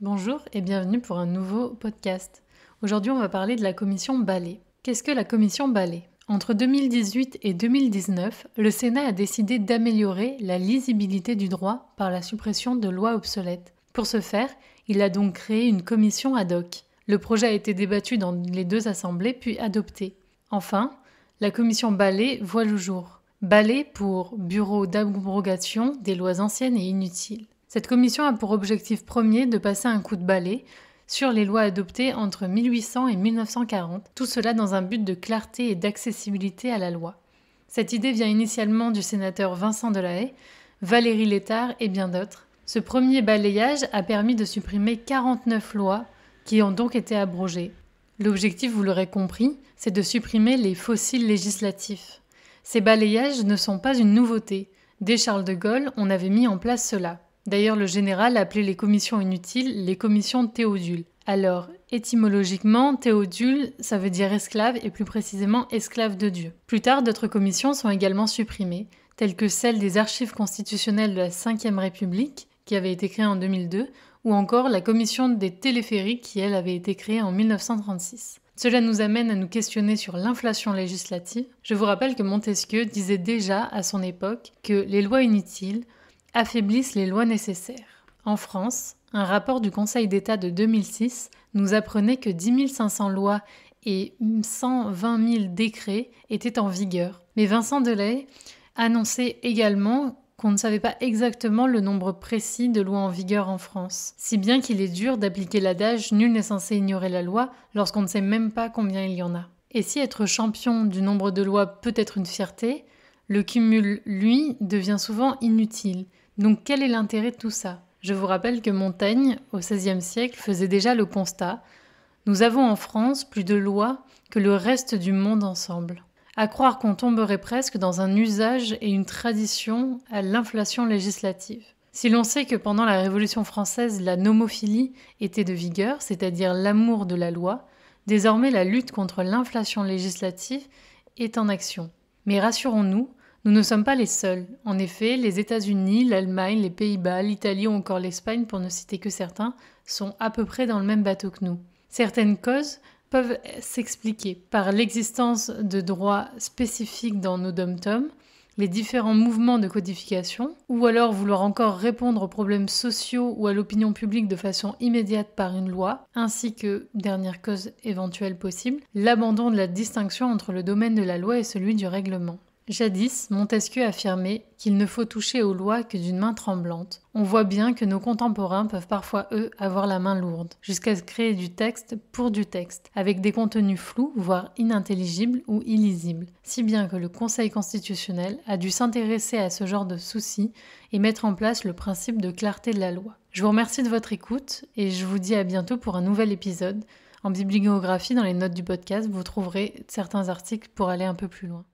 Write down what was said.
Bonjour et bienvenue pour un nouveau podcast. Aujourd'hui, on va parler de la commission Ballet. Qu'est-ce que la commission Ballet Entre 2018 et 2019, le Sénat a décidé d'améliorer la lisibilité du droit par la suppression de lois obsolètes. Pour ce faire, il a donc créé une commission ad hoc. Le projet a été débattu dans les deux assemblées puis adopté. Enfin, la commission Ballet voit le jour. Ballet pour Bureau d'abrogation des lois anciennes et inutiles. Cette commission a pour objectif premier de passer un coup de balai sur les lois adoptées entre 1800 et 1940, tout cela dans un but de clarté et d'accessibilité à la loi. Cette idée vient initialement du sénateur Vincent Delahaye, Valérie Létard et bien d'autres. Ce premier balayage a permis de supprimer 49 lois qui ont donc été abrogées. L'objectif, vous l'aurez compris, c'est de supprimer les fossiles législatifs. Ces balayages ne sont pas une nouveauté. Dès Charles de Gaulle, on avait mis en place cela. D'ailleurs, le général appelait les commissions inutiles les commissions théodules. Alors, étymologiquement, théodule, ça veut dire esclave et plus précisément esclave de Dieu. Plus tard, d'autres commissions sont également supprimées, telles que celle des archives constitutionnelles de la Ve République, qui avait été créée en 2002, ou encore la commission des téléphériques, qui elle avait été créée en 1936. Cela nous amène à nous questionner sur l'inflation législative. Je vous rappelle que Montesquieu disait déjà à son époque que les lois inutiles affaiblissent les lois nécessaires. En France, un rapport du Conseil d'État de 2006 nous apprenait que 10 500 lois et 120 000 décrets étaient en vigueur. Mais Vincent Delay annonçait également qu'on ne savait pas exactement le nombre précis de lois en vigueur en France, si bien qu'il est dur d'appliquer l'adage nul n'est censé ignorer la loi lorsqu'on ne sait même pas combien il y en a. Et si être champion du nombre de lois peut être une fierté, le cumul, lui, devient souvent inutile donc quel est l'intérêt de tout ça Je vous rappelle que Montaigne, au XVIe siècle, faisait déjà le constat Nous avons en France plus de lois que le reste du monde ensemble. À croire qu'on tomberait presque dans un usage et une tradition à l'inflation législative. Si l'on sait que pendant la Révolution française, la nomophilie était de vigueur, c'est-à-dire l'amour de la loi, désormais la lutte contre l'inflation législative est en action. Mais rassurons-nous, nous ne sommes pas les seuls. En effet, les États-Unis, l'Allemagne, les Pays-Bas, l'Italie ou encore l'Espagne, pour ne citer que certains, sont à peu près dans le même bateau que nous. Certaines causes peuvent s'expliquer par l'existence de droits spécifiques dans nos dom les différents mouvements de codification, ou alors vouloir encore répondre aux problèmes sociaux ou à l'opinion publique de façon immédiate par une loi, ainsi que, dernière cause éventuelle possible, l'abandon de la distinction entre le domaine de la loi et celui du règlement. Jadis, Montesquieu affirmait qu'il ne faut toucher aux lois que d'une main tremblante. On voit bien que nos contemporains peuvent parfois, eux, avoir la main lourde, jusqu'à créer du texte pour du texte, avec des contenus flous, voire inintelligibles ou illisibles, si bien que le Conseil constitutionnel a dû s'intéresser à ce genre de soucis et mettre en place le principe de clarté de la loi. Je vous remercie de votre écoute et je vous dis à bientôt pour un nouvel épisode. En bibliographie, dans les notes du podcast, vous trouverez certains articles pour aller un peu plus loin.